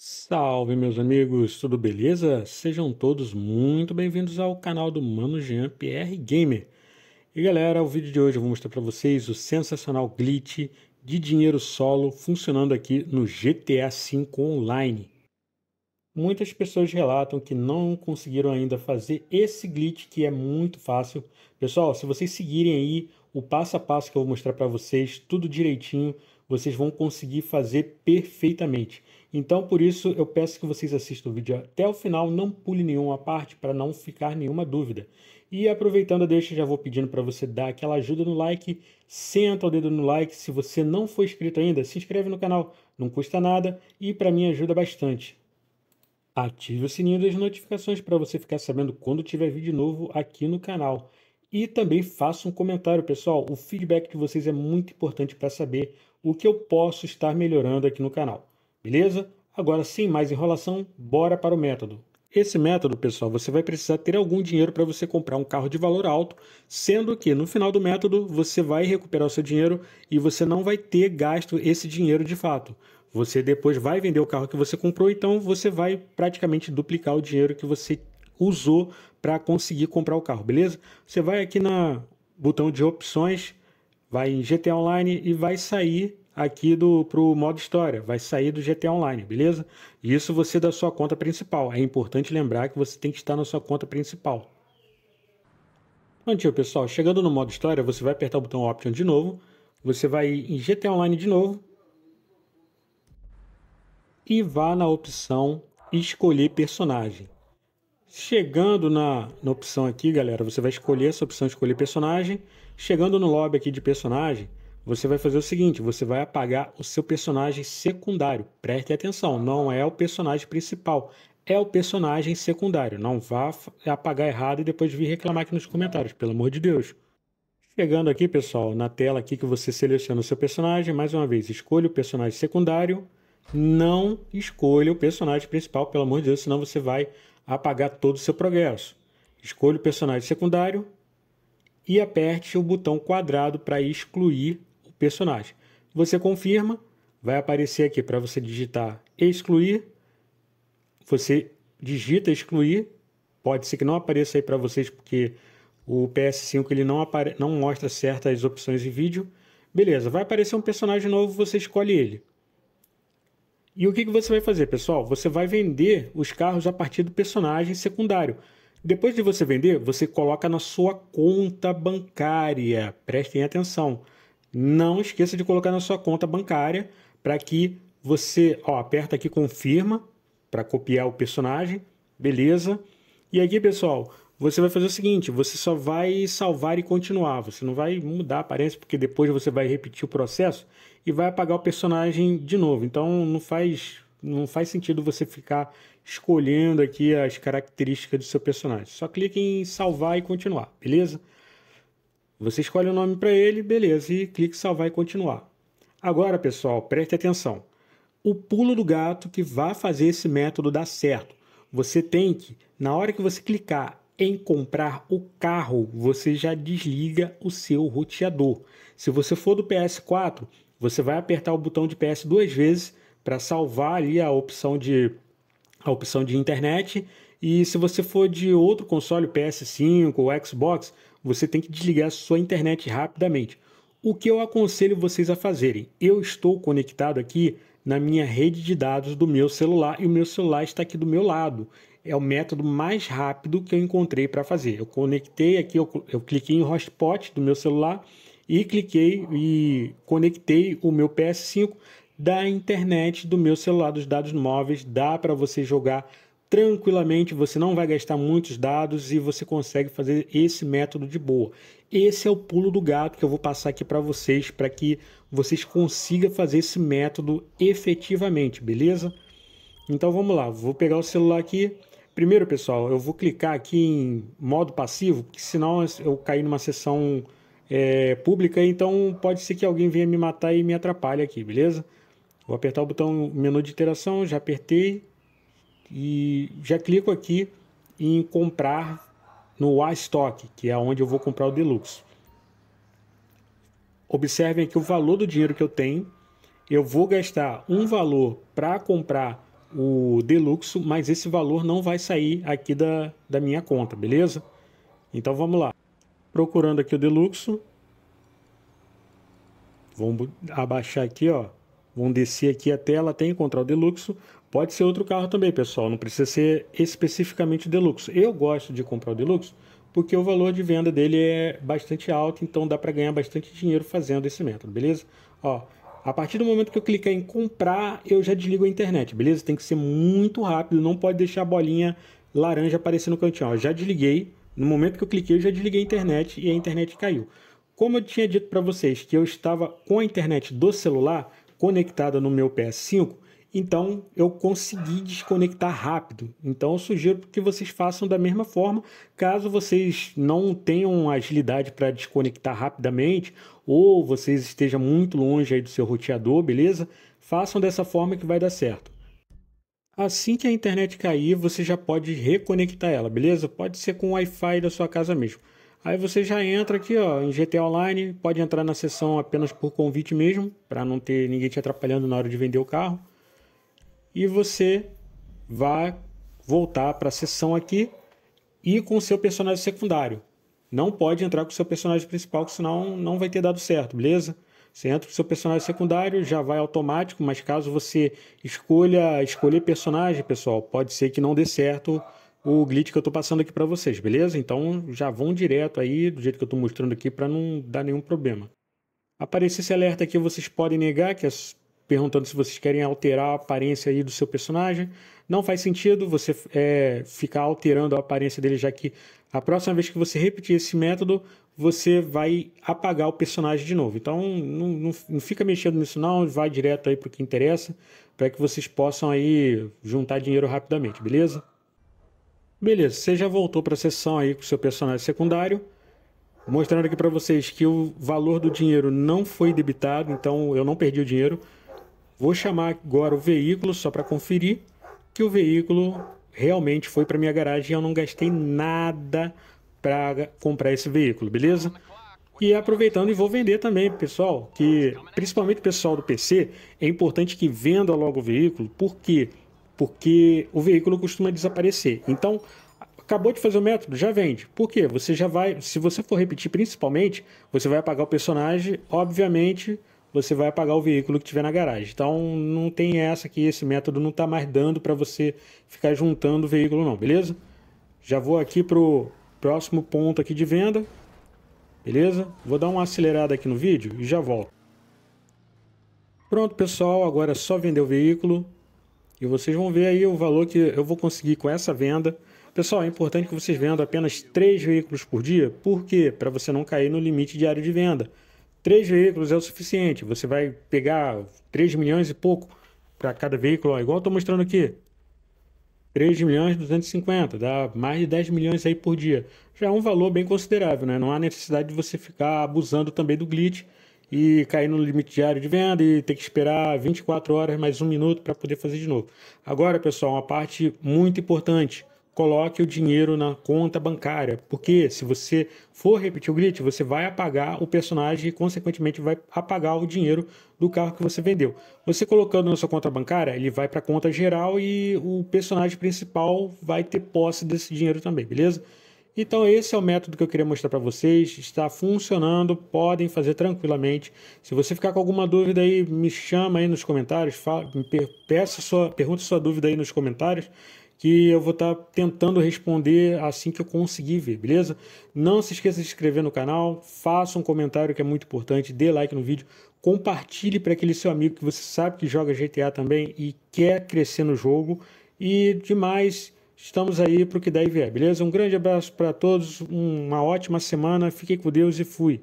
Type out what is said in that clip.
Salve, meus amigos, tudo beleza? Sejam todos muito bem-vindos ao canal do Mano Jean PR Gamer. E galera, o vídeo de hoje eu vou mostrar para vocês o sensacional glitch de dinheiro solo funcionando aqui no GTA V Online. Muitas pessoas relatam que não conseguiram ainda fazer esse glitch que é muito fácil. Pessoal, se vocês seguirem aí o passo a passo que eu vou mostrar para vocês, tudo direitinho, vocês vão conseguir fazer perfeitamente. Então, por isso, eu peço que vocês assistam o vídeo até o final, não pule nenhuma parte para não ficar nenhuma dúvida. E aproveitando a deixa, já vou pedindo para você dar aquela ajuda no like, senta o dedo no like. Se você não for inscrito ainda, se inscreve no canal, não custa nada e para mim ajuda bastante. Ative o sininho das notificações para você ficar sabendo quando tiver vídeo novo aqui no canal. E também faça um comentário, pessoal. O feedback de vocês é muito importante para saber o que eu posso estar melhorando aqui no canal. Beleza? Agora, sem mais enrolação, bora para o método. Esse método, pessoal, você vai precisar ter algum dinheiro para você comprar um carro de valor alto, sendo que no final do método você vai recuperar o seu dinheiro e você não vai ter gasto esse dinheiro de fato. Você depois vai vender o carro que você comprou, então você vai praticamente duplicar o dinheiro que você usou para conseguir comprar o carro, beleza? Você vai aqui na botão de opções, vai em GTA Online e vai sair aqui do pro modo história, vai sair do GTA Online, beleza? Isso você da sua conta principal. É importante lembrar que você tem que estar na sua conta principal. Prontinho, pessoal. Chegando no modo história, você vai apertar o botão Option de novo, você vai em GTA Online de novo e vá na opção Escolher Personagem. Chegando na, na opção aqui, galera, você vai escolher essa opção escolher personagem. Chegando no lobby aqui de personagem, você vai fazer o seguinte, você vai apagar o seu personagem secundário. Preste atenção, não é o personagem principal, é o personagem secundário. Não vá apagar errado e depois vir reclamar aqui nos comentários, pelo amor de Deus. Chegando aqui, pessoal, na tela aqui que você seleciona o seu personagem, mais uma vez, escolha o personagem secundário, não escolha o personagem principal, pelo amor de Deus, senão você vai apagar todo o seu progresso. Escolha o personagem secundário e aperte o botão quadrado para excluir o personagem. Você confirma, vai aparecer aqui para você digitar excluir. Você digita excluir, pode ser que não apareça aí para vocês porque o PS5 ele não, apare... não mostra certas opções de vídeo. Beleza, vai aparecer um personagem novo, você escolhe ele. E o que, que você vai fazer, pessoal? Você vai vender os carros a partir do personagem secundário. Depois de você vender, você coloca na sua conta bancária. Prestem atenção. Não esqueça de colocar na sua conta bancária para que você ó, aperta aqui confirma para copiar o personagem. Beleza? E aqui, pessoal, você vai fazer o seguinte: você só vai salvar e continuar. Você não vai mudar a aparência, porque depois você vai repetir o processo e vai apagar o personagem de novo. Então não faz, não faz sentido você ficar escolhendo aqui as características do seu personagem. Só clique em salvar e continuar, beleza? Você escolhe o um nome para ele, beleza, e clique em salvar e continuar. Agora, pessoal, preste atenção. O pulo do gato que vai fazer esse método dar certo. Você tem que, na hora que você clicar em comprar o carro, você já desliga o seu roteador. Se você for do PS4, você vai apertar o botão de PS duas vezes para salvar ali a opção de a opção de internet. E se você for de outro console, PS5 ou Xbox, você tem que desligar sua internet rapidamente. O que eu aconselho vocês a fazerem? Eu estou conectado aqui na minha rede de dados do meu celular e o meu celular está aqui do meu lado é o método mais rápido que eu encontrei para fazer. Eu conectei aqui, eu, eu cliquei em hotspot do meu celular e cliquei e conectei o meu PS5 da internet do meu celular, dos dados móveis. Dá para você jogar tranquilamente, você não vai gastar muitos dados e você consegue fazer esse método de boa. Esse é o pulo do gato que eu vou passar aqui para vocês para que vocês consigam fazer esse método efetivamente, beleza? Então vamos lá, vou pegar o celular aqui, Primeiro, pessoal, eu vou clicar aqui em modo passivo, porque senão eu caí numa sessão é, pública, então pode ser que alguém venha me matar e me atrapalhe aqui, beleza? Vou apertar o botão menu de interação, já apertei e já clico aqui em comprar no iStock, que é onde eu vou comprar o Deluxe. Observem aqui o valor do dinheiro que eu tenho. Eu vou gastar um valor para comprar o Deluxo, mas esse valor não vai sair aqui da, da minha conta, beleza? Então vamos lá. Procurando aqui o Deluxo. Vamos abaixar aqui, ó. Vamos descer aqui até ela até encontrar o Deluxo. Pode ser outro carro também, pessoal. Não precisa ser especificamente o Deluxo. Eu gosto de comprar o Deluxo porque o valor de venda dele é bastante alto, então dá para ganhar bastante dinheiro fazendo esse método, beleza? Ó, a partir do momento que eu clicar em comprar, eu já desligo a internet, beleza? Tem que ser muito rápido, não pode deixar a bolinha laranja aparecer no cantinho. Ó, já desliguei, no momento que eu cliquei, eu já desliguei a internet e a internet caiu. Como eu tinha dito para vocês que eu estava com a internet do celular conectada no meu PS5, então eu consegui desconectar rápido. Então eu sugiro que vocês façam da mesma forma, caso vocês não tenham agilidade para desconectar rapidamente ou vocês estejam muito longe aí do seu roteador, beleza? Façam dessa forma que vai dar certo. Assim que a internet cair, você já pode reconectar ela, beleza? Pode ser com o Wi-Fi da sua casa mesmo. Aí você já entra aqui ó, em GT Online, pode entrar na sessão apenas por convite mesmo, para não ter ninguém te atrapalhando na hora de vender o carro e você vai voltar para a sessão aqui e com o seu personagem secundário. Não pode entrar com o seu personagem principal, que senão não vai ter dado certo, beleza? Você entra com o seu personagem secundário, já vai automático, mas caso você escolha escolher personagem, pessoal, pode ser que não dê certo o glitch que eu estou passando aqui para vocês, beleza? Então já vão direto aí do jeito que eu estou mostrando aqui para não dar nenhum problema. Aparecer esse alerta aqui, vocês podem negar que é perguntando se vocês querem alterar a aparência aí do seu personagem. Não faz sentido você é, ficar alterando a aparência dele, já que a próxima vez que você repetir esse método, você vai apagar o personagem de novo. Então não, não, não fica mexendo nisso não, vai direto aí para o que interessa, para que vocês possam aí juntar dinheiro rapidamente, beleza? Beleza, você já voltou para a sessão aí com o seu personagem secundário, mostrando aqui para vocês que o valor do dinheiro não foi debitado, então eu não perdi o dinheiro. Vou chamar agora o veículo só para conferir que o veículo realmente foi para minha garagem e eu não gastei nada para comprar esse veículo, beleza? E aproveitando e vou vender também, pessoal, que principalmente o pessoal do PC, é importante que venda logo o veículo, por quê? Porque o veículo costuma desaparecer. Então, acabou de fazer o método, já vende. Por quê? Você já vai, se você for repetir principalmente, você vai apagar o personagem, obviamente, você vai pagar o veículo que tiver na garagem. Então não tem essa que esse método não está mais dando para você ficar juntando o veículo não, beleza? Já vou aqui para o próximo ponto aqui de venda, beleza? Vou dar uma acelerada aqui no vídeo e já volto. Pronto pessoal, agora é só vender o veículo e vocês vão ver aí o valor que eu vou conseguir com essa venda. Pessoal, é importante que vocês vendam apenas três veículos por dia, porque para você não cair no limite diário de venda Três veículos é o suficiente. Você vai pegar 3 milhões e pouco para cada veículo, ó, igual eu estou mostrando aqui. 3 milhões e 250, dá mais de 10 milhões aí por dia. Já é um valor bem considerável, né? Não há necessidade de você ficar abusando também do glitch e cair no limite diário de venda e ter que esperar 24 horas mais um minuto para poder fazer de novo. Agora, pessoal, uma parte muito importante coloque o dinheiro na conta bancária, porque se você for repetir o glitch, você vai apagar o personagem e, consequentemente, vai apagar o dinheiro do carro que você vendeu. Você colocando na sua conta bancária, ele vai para a conta geral e o personagem principal vai ter posse desse dinheiro também, beleza? Então esse é o método que eu queria mostrar para vocês, está funcionando, podem fazer tranquilamente. Se você ficar com alguma dúvida aí, me chama aí nos comentários, fala, peça sua, pergunta sua dúvida aí nos comentários que eu vou estar tá tentando responder assim que eu conseguir ver, beleza? Não se esqueça de se inscrever no canal, faça um comentário que é muito importante, dê like no vídeo, compartilhe para aquele seu amigo que você sabe que joga GTA também e quer crescer no jogo. E demais, estamos aí para o que der e vier, beleza? Um grande abraço para todos, uma ótima semana, fiquem com Deus e fui!